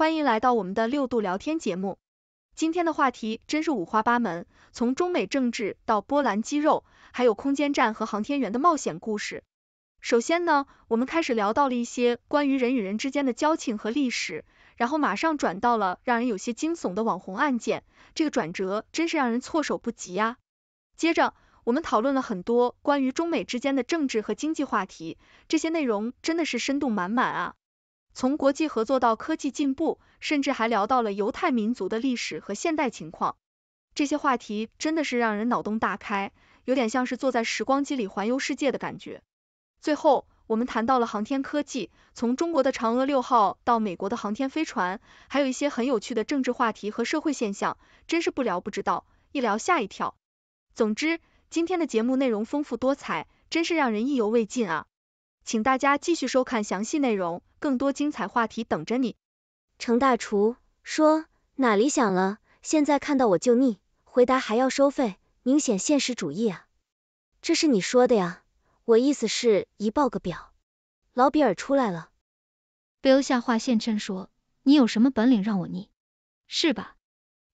欢迎来到我们的六度聊天节目。今天的话题真是五花八门，从中美政治到波兰肌肉，还有空间站和航天员的冒险故事。首先呢，我们开始聊到了一些关于人与人之间的交情和历史，然后马上转到了让人有些惊悚的网红案件，这个转折真是让人措手不及呀。接着，我们讨论了很多关于中美之间的政治和经济话题，这些内容真的是深度满满啊。从国际合作到科技进步，甚至还聊到了犹太民族的历史和现代情况，这些话题真的是让人脑洞大开，有点像是坐在时光机里环游世界的感觉。最后，我们谈到了航天科技，从中国的嫦娥六号到美国的航天飞船，还有一些很有趣的政治话题和社会现象，真是不聊不知道，一聊吓一跳。总之，今天的节目内容丰富多彩，真是让人意犹未尽啊！请大家继续收看详细内容。更多精彩话题等着你。程大厨说哪里想了，现在看到我就腻，回答还要收费，明显现实主义啊。这是你说的呀，我意思是，一报个表。老比尔出来了，留下话线称说，你有什么本领让我腻，是吧？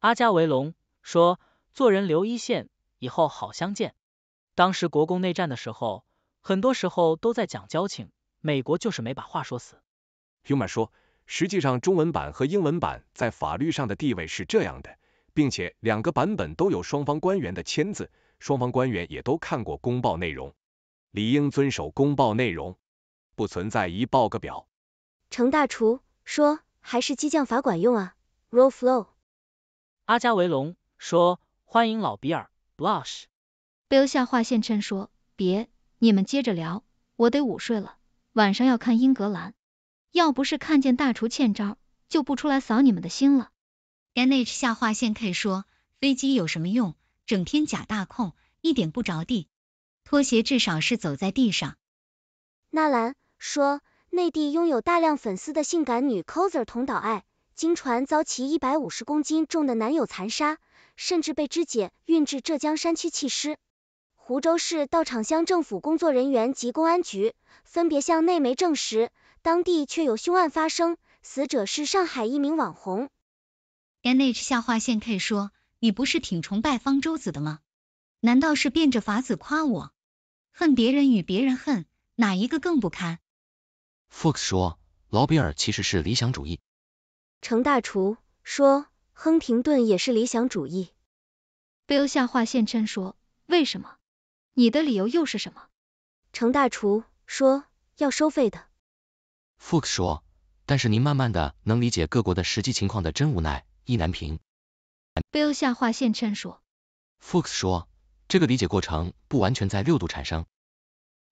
阿加维隆说，做人留一线，以后好相见。当时国共内战的时候，很多时候都在讲交情，美国就是没把话说死。h u m a e r 说，实际上中文版和英文版在法律上的地位是这样的，并且两个版本都有双方官员的签字，双方官员也都看过公报内容，理应遵守公报内容，不存在一报个表。程大厨说，还是激将法管用啊，Roll Flow。阿加维龙说，欢迎老比尔，Blush。Bill 下划线称说，别，你们接着聊，我得午睡了，晚上要看英格兰。要不是看见大厨欠招，就不出来扫你们的心了。n h 下划线 k 说，飞机有什么用？整天假大空，一点不着地。拖鞋至少是走在地上。纳兰说，内地拥有大量粉丝的性感女 coser 同岛爱，经传遭其一百五十公斤重的男友残杀，甚至被肢解运至浙江山区弃尸。湖州市道场乡政府工作人员及公安局分别向内媒证实。当地却有凶案发生，死者是上海一名网红。NH 下划线 K 说，你不是挺崇拜方舟子的吗？难道是变着法子夸我？恨别人与别人恨，哪一个更不堪？Fox 说，劳比尔其实是理想主义。程大厨说，亨廷顿也是理想主义。Bill 下划线圈说，为什么？你的理由又是什么？程大厨说，要收费的。f h s 说，但是您慢慢的能理解各国的实际情况的真无奈，意难平。Bill 下划线称说 f h s 说，这个理解过程不完全在六度产生。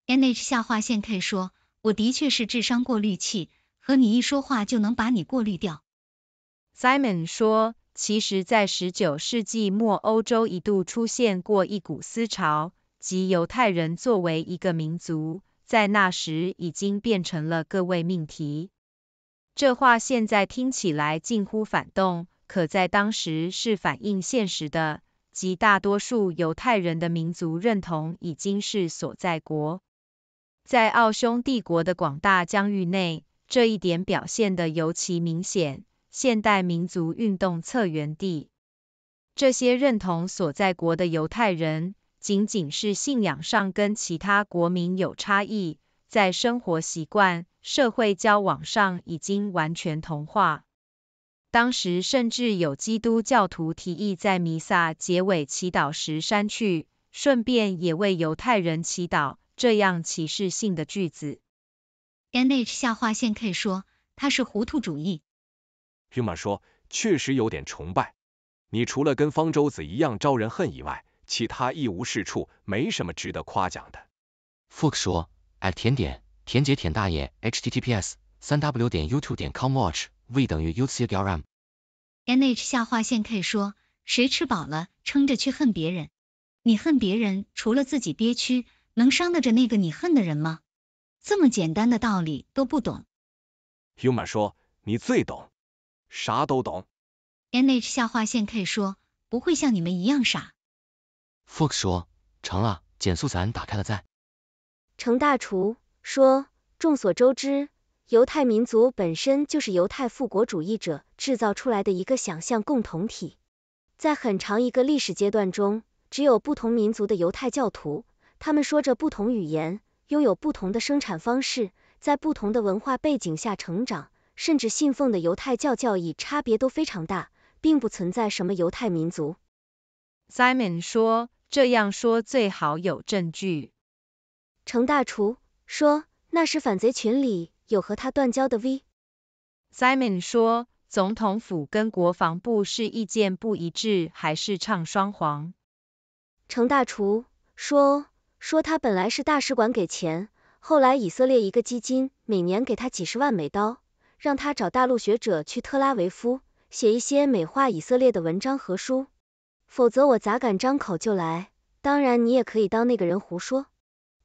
NH 下划线 K 说，我的确是智商过滤器，和你一说话就能把你过滤掉。Simon 说，其实，在十九世纪末欧洲一度出现过一股思潮，即犹太人作为一个民族。在那时已经变成了各位命题。这话现在听起来近乎反动，可在当时是反映现实的。即大多数犹太人的民族认同已经是所在国。在奥匈帝国的广大疆域内，这一点表现的尤其明显。现代民族运动策源地，这些认同所在国的犹太人。仅仅是信仰上跟其他国民有差异，在生活习惯、社会交往上已经完全同化。当时甚至有基督教徒提议在弥撒结尾祈祷时删去，顺便也为犹太人祈祷这样歧视性的句子。NH 下划线 K 说他是糊涂主义。Yuma 说确实有点崇拜。你除了跟方舟子一样招人恨以外，其他一无是处，没什么值得夸奖的。Fook 说，t 甜点，甜姐甜大爷。H T T P S 三 W 点 y o U T U B 点 C O M W A T C H V 等于 U C G R M N H 下划线 K 说，谁吃饱了，撑着去恨别人？你恨别人，除了自己憋屈，能伤得着那个你恨的人吗？这么简单的道理都不懂。Uma 说，你最懂，啥都懂。N H 下划线 K 说，不会像你们一样傻。Fox 说，成了，减速伞打开了在。程大厨说，众所周知，犹太民族本身就是犹太复国主义者制造出来的一个想象共同体。在很长一个历史阶段中，只有不同民族的犹太教徒，他们说着不同语言，拥有不同的生产方式，在不同的文化背景下成长，甚至信奉的犹太教教义差别都非常大，并不存在什么犹太民族。Simon 说。这样说最好有证据。程大厨说，那时反贼群里有和他断交的 V。Simon 说，总统府跟国防部是意见不一致还是唱双簧？程大厨说，说他本来是大使馆给钱，后来以色列一个基金每年给他几十万美刀，让他找大陆学者去特拉维夫写一些美化以色列的文章和书。否则我咋敢张口就来？当然你也可以当那个人胡说，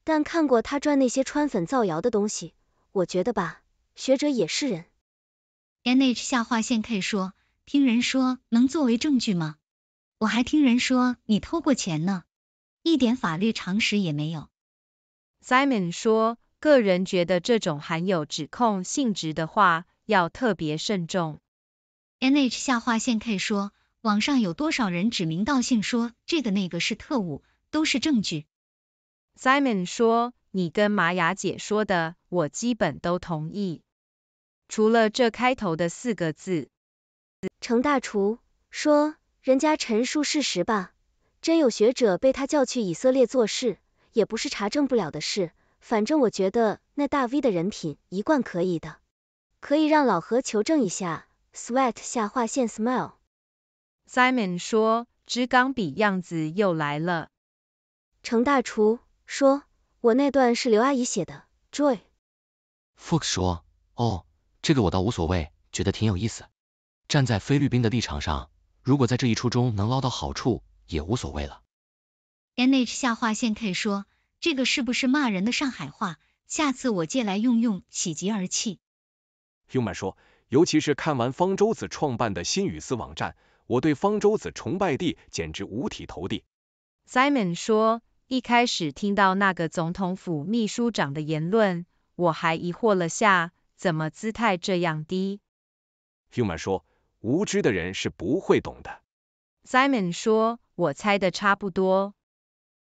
但看过他赚那些川粉造谣的东西，我觉得吧，学者也是人。N H 下划线 K 说，听人说能作为证据吗？我还听人说你偷过钱呢，一点法律常识也没有。Simon 说，个人觉得这种含有指控性质的话要特别慎重。N H 下划线 K 说。网上有多少人指名道姓说这个那个是特务，都是证据。Simon 说，你跟玛雅姐说的，我基本都同意，除了这开头的四个字。程大厨说，人家陈述事实吧，真有学者被他叫去以色列做事，也不是查证不了的事。反正我觉得那大 V 的人品一贯可以的，可以让老何求证一下。Sweat 下划线 smile。Simon 说，支钢笔样子又来了。程大厨说，我那段是刘阿姨写的。Joy，Fox 说，哦，这个我倒无所谓，觉得挺有意思。站在菲律宾的立场上，如果在这一出中能捞到好处，也无所谓了。NH 下划线 K 说，这个是不是骂人的上海话？下次我借来用用。喜极而泣。Human 说，尤其是看完方舟子创办的新语丝网站。我对方舟子崇拜地简直五体投地。Simon 说，一开始听到那个总统府秘书长的言论，我还疑惑了下，怎么姿态这样低。Human 说，无知的人是不会懂的。Simon 说，我猜的差不多。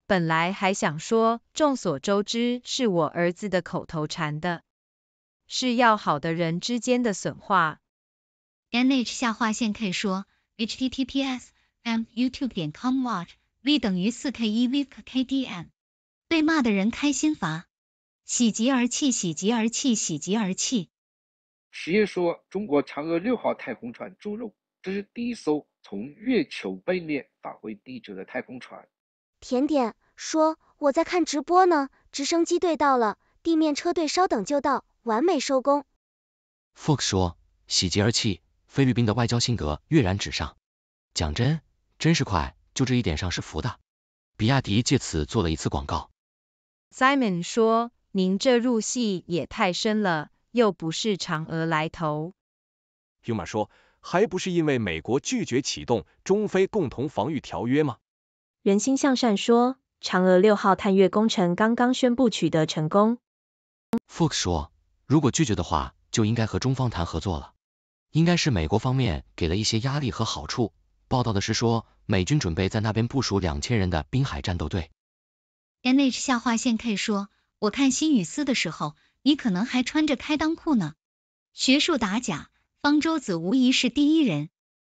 本来还想说，众所周知是我儿子的口头禅的，是要好的人之间的损话。NH 下划线 K 说。h t t p s m y o u t u b e c o m w a t c h v 等于4 k e v k k d m 被骂的人开心伐？喜极而泣，喜极而泣，喜极而泣。十月说，中国嫦娥六号太空船猪肉，这是第一艘从月球背面返回地球的太空船。甜点说，我在看直播呢，直升机队到了，地面车队稍等就到，完美收工。Fox 说，喜极而泣。菲律宾的外交性格跃然纸上，讲真，真是快，就这一点上是服的。比亚迪借此做了一次广告。Simon 说，您这入戏也太深了，又不是嫦娥来投。Uma 说，还不是因为美国拒绝启动中非共同防御条约吗？人心向善说，嫦娥六号探月工程刚刚宣布取得成功。f o k 说，如果拒绝的话，就应该和中方谈合作了。应该是美国方面给了一些压力和好处。报道的是说，美军准备在那边部署两千人的滨海战斗队。N H 下划线 K 说，我看新雨丝的时候，你可能还穿着开裆裤呢。学术打假，方舟子无疑是第一人，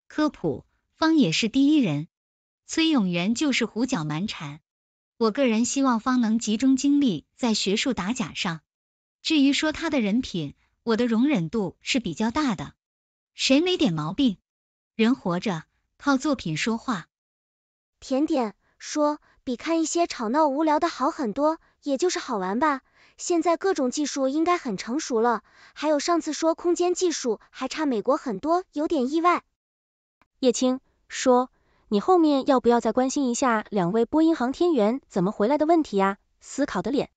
科普方也是第一人，崔永元就是胡搅蛮缠。我个人希望方能集中精力在学术打假上。至于说他的人品，我的容忍度是比较大的。谁没点毛病？人活着靠作品说话。甜点说，比看一些吵闹无聊的好很多，也就是好玩吧。现在各种技术应该很成熟了。还有上次说空间技术还差美国很多，有点意外。叶青说，你后面要不要再关心一下两位波音航天员怎么回来的问题呀？思考的脸。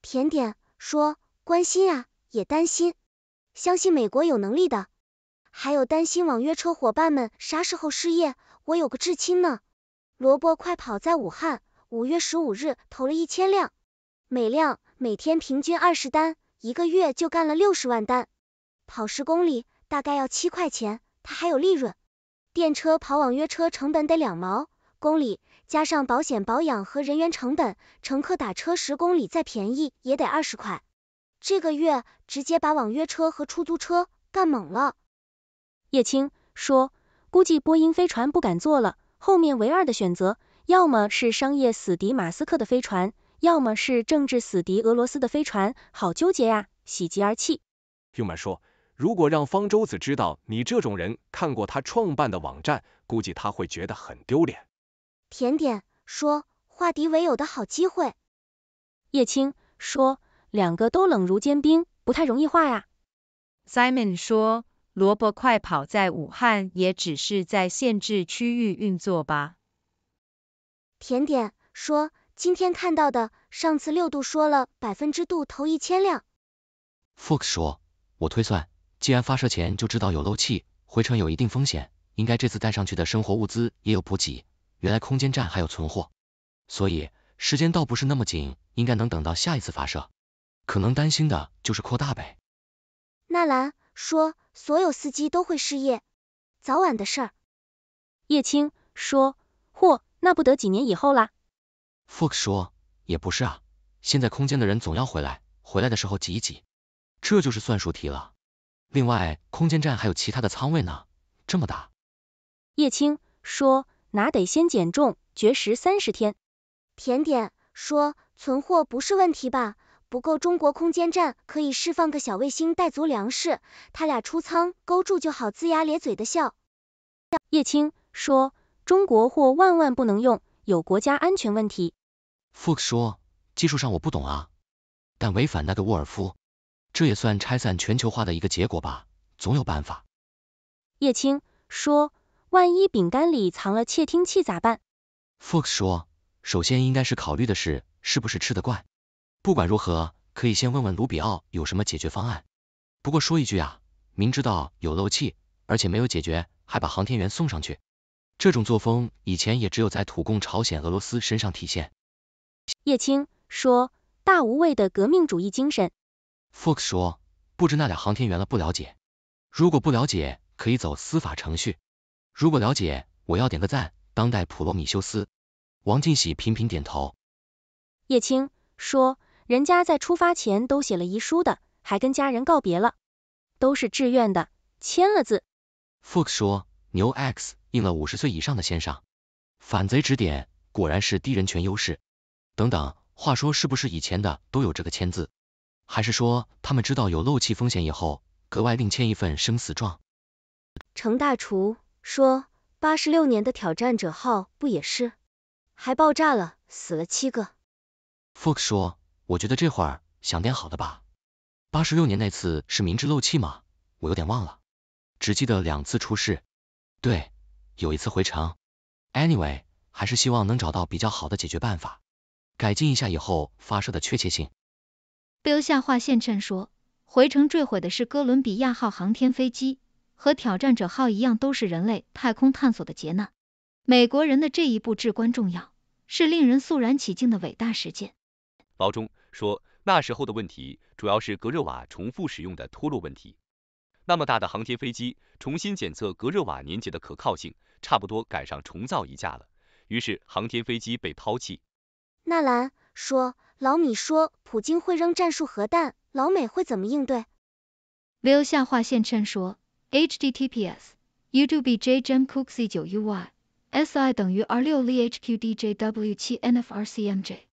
甜点说，关心啊，也担心，相信美国有能力的。还有担心网约车伙伴们啥时候失业？我有个至亲呢，萝卜快跑在武汉，五月十五日投了一千辆，每辆每天平均二十单，一个月就干了六十万单。跑十公里大概要七块钱，他还有利润。电车跑网约车成本得两毛公里，加上保险、保养和人员成本，乘客打车十公里再便宜也得二十块。这个月直接把网约车和出租车干懵了。叶青说，估计波音飞船不敢做了，后面唯二的选择，要么是商业死敌马斯克的飞船，要么是政治死敌俄罗斯的飞船，好纠结呀，喜极而泣。u 们说，如果让方舟子知道你这种人看过他创办的网站，估计他会觉得很丢脸。甜点说，化敌为友的好机会。叶青说，两个都冷如坚冰，不太容易化呀。Simon 说。萝卜快跑在武汉也只是在限制区域运作吧。甜点说，今天看到的，上次六度说了，百分之度投一千辆。Fox 说，我推算，既然发射前就知道有漏气，回程有一定风险，应该这次带上去的生活物资也有补给，原来空间站还有存货，所以时间倒不是那么紧，应该能等到下一次发射。可能担心的就是扩大呗。纳兰。说，所有司机都会失业，早晚的事。叶青说，嚯，那不得几年以后啦。Fox 说，也不是啊，现在空间的人总要回来，回来的时候挤一挤，这就是算术题了。另外，空间站还有其他的仓位呢，这么大。叶青说，哪得先减重，绝食三十天。甜点说，存货不是问题吧？不够，中国空间站可以释放个小卫星带足粮食，他俩出舱勾住就好，龇牙咧嘴的笑。叶青说，中国货万万不能用，有国家安全问题。Fox 说，技术上我不懂啊，但违反那个沃尔夫，这也算拆散全球化的一个结果吧，总有办法。叶青说，万一饼干里藏了窃听器咋办？Fox 说，首先应该是考虑的是，是不是吃得惯。”不管如何，可以先问问卢比奥有什么解决方案。不过说一句啊，明知道有漏气，而且没有解决，还把航天员送上去，这种作风以前也只有在土共、朝鲜、俄罗斯身上体现。叶青说：“大无畏的革命主义精神。” Fox 说：“不知那俩航天员了，不了解。如果不了解，可以走司法程序。如果了解，我要点个赞，当代普罗米修斯。”王进喜频频点头。叶青说。人家在出发前都写了遗书的，还跟家人告别了，都是自愿的，签了字。Fox 说，牛 X 应了五十岁以上的先生。反贼指点，果然是低人权优势。等等，话说是不是以前的都有这个签字？还是说他们知道有漏气风险以后，格外另签一份生死状？程大厨说，八十六年的挑战者号不也是？还爆炸了，死了七个。Fox 说。我觉得这会儿想点好的吧。八十六年那次是明知漏气吗？我有点忘了，只记得两次出事。对，有一次回程。Anyway，还是希望能找到比较好的解决办法，改进一下以后发射的确切性。Bill 下划线，衬说回程坠毁的是哥伦比亚号航天飞机，和挑战者号一样，都是人类太空探索的劫难。美国人的这一步至关重要，是令人肃然起敬的伟大实践。包中说，那时候的问题主要是隔热瓦重复使用的脱落问题。那么大的航天飞机，重新检测隔热瓦粘结的可靠性，差不多赶上重造一架了。于是航天飞机被抛弃。纳兰说，老米说，普京会扔战术核弹，老美会怎么应对 v i l l 下划线称说，h d t p s u do b j j m k u x i 九 u y s i 等于 r 六 l h q d j w 七 n f r c m j。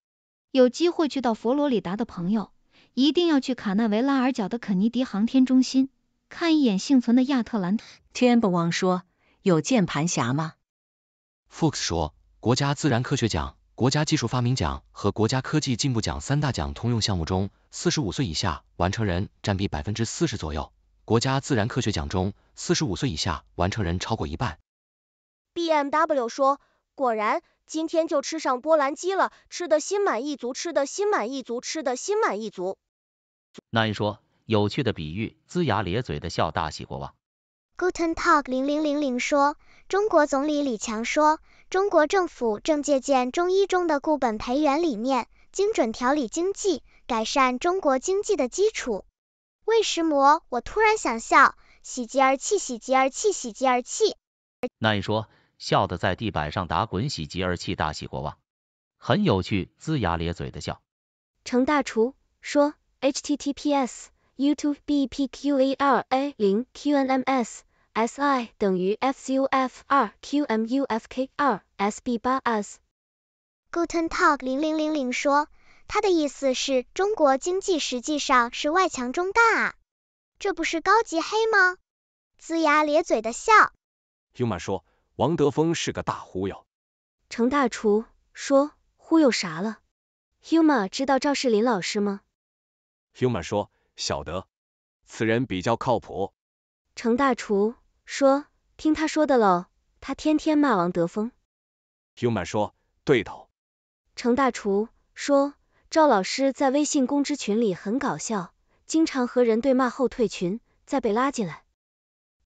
有机会去到佛罗里达的朋友，一定要去卡纳维拉尔角的肯尼迪航天中心看一眼幸存的亚特兰。天不 e 说，有键盘侠吗？Fox 说，国家自然科学奖、国家技术发明奖和国家科技进步奖三大奖通用项目中，四十五岁以下完成人占比百分之四十左右。国家自然科学奖中，四十五岁以下完成人超过一半。BMW 说，果然。今天就吃上波兰鸡了，吃得心满意足，吃的心满意足，吃的心满意足。那一说，有趣的比喻，龇牙咧嘴的笑，大喜过望。Guten Talk 零零零零说，中国总理李强说，中国政府正借鉴中医中的固本培元理念，精准调理经济，改善中国经济的基础。喂食魔，我突然想笑，喜极而泣，喜极而泣，喜极而泣。那一说。笑得在地板上打滚，喜极而泣，大喜过望，很有趣，龇牙咧嘴的笑。程大厨说，https://youtube.bpqara0.qnms.si 等于 fuf2qmufk2sb8s。Guten Talk 零零零零说，他的意思是中国经济实际上是外强中干啊，这不是高级黑吗？龇牙咧嘴的笑。Uma 说。王德峰是个大忽悠。程大厨说忽悠啥了？Huma 知道赵世林老师吗？Huma 说晓得。此人比较靠谱。程大厨说听他说的喽，他天天骂王德峰。Huma 说对头。程大厨说赵老师在微信公知群里很搞笑，经常和人对骂后退群，再被拉进来。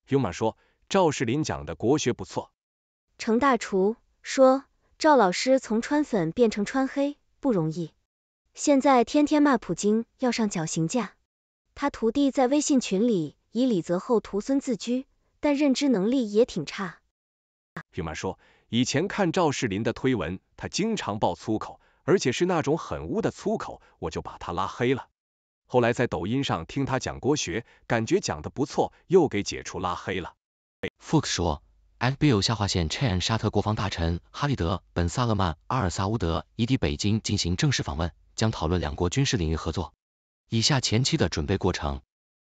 Huma 说赵世林讲的国学不错。程大厨说，赵老师从穿粉变成穿黑不容易，现在天天骂普京要上绞刑架。他徒弟在微信群里以李泽厚徒孙自居，但认知能力也挺差。有妈说，以前看赵世林的推文，他经常爆粗口，而且是那种很污的粗口，我就把他拉黑了。后来在抖音上听他讲国学，感觉讲的不错，又给解除拉黑了。Fuk 说。a b l 下划线 Chan，沙特国防大臣哈利德·本·萨勒曼·阿尔萨乌德已抵北京进行正式访问，将讨论两国军事领域合作。以下前期的准备过程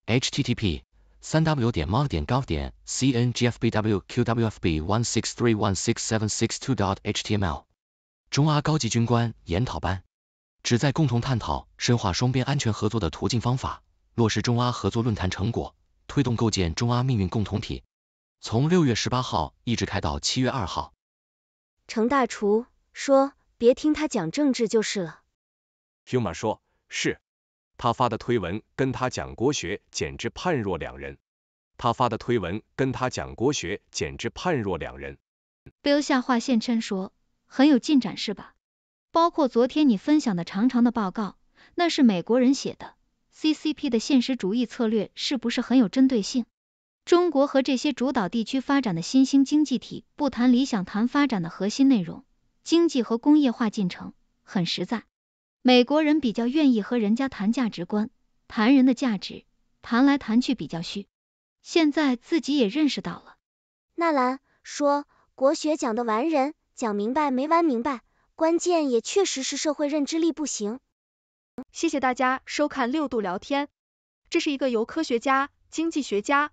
h t t p 三 w 点 m o 点 g o v c n g f b w q w f b 1 6 3 1 6 7 6 2 h t m l 中阿高级军官研讨班旨在共同探讨深化双边安全合作的途径方法，落实中阿合作论坛成果，推动构建中阿命运共同体。从六月十八号一直开到七月二号。程大厨说，别听他讲政治就是了。h u Ma 说，是他发的推文，跟他讲国学简直判若两人。他发的推文跟他讲国学简直判若两人。Bill 下划线称说，很有进展是吧？包括昨天你分享的长长的报告，那是美国人写的，CCP 的现实主义策略是不是很有针对性？中国和这些主导地区发展的新兴经济体，不谈理想，谈发展的核心内容，经济和工业化进程很实在。美国人比较愿意和人家谈价值观，谈人的价值，谈来谈去比较虚。现在自己也认识到了。纳兰说，国学讲的完人，讲明白没完明白，关键也确实是社会认知力不行。谢谢大家收看六度聊天，这是一个由科学家、经济学家。